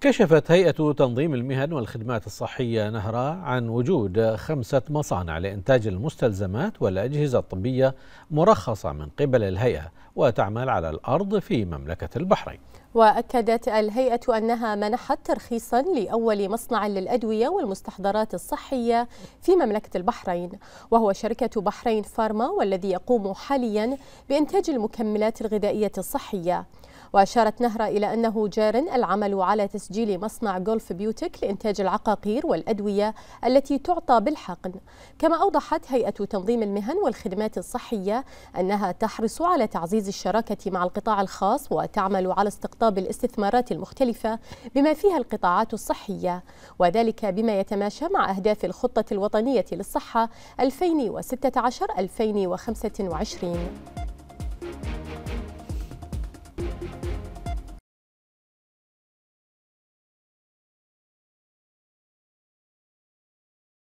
كشفت هيئة تنظيم المهن والخدمات الصحية نهرة عن وجود خمسة مصانع لإنتاج المستلزمات والأجهزة الطبية مرخصة من قبل الهيئة وتعمل على الأرض في مملكة البحرين وأكدت الهيئة أنها منحت ترخيصا لأول مصنع للأدوية والمستحضرات الصحية في مملكة البحرين وهو شركة بحرين فارما والذي يقوم حاليا بإنتاج المكملات الغذائية الصحية وأشارت نهرة إلى أنه جار العمل على تسجيل مصنع جولف بيوتك لإنتاج العقاقير والأدوية التي تعطى بالحقن كما أوضحت هيئة تنظيم المهن والخدمات الصحية أنها تحرص على تعزيز الشراكة مع القطاع الخاص وتعمل على استقطاب الاستثمارات المختلفة بما فيها القطاعات الصحية وذلك بما يتماشى مع أهداف الخطة الوطنية للصحة 2016 2025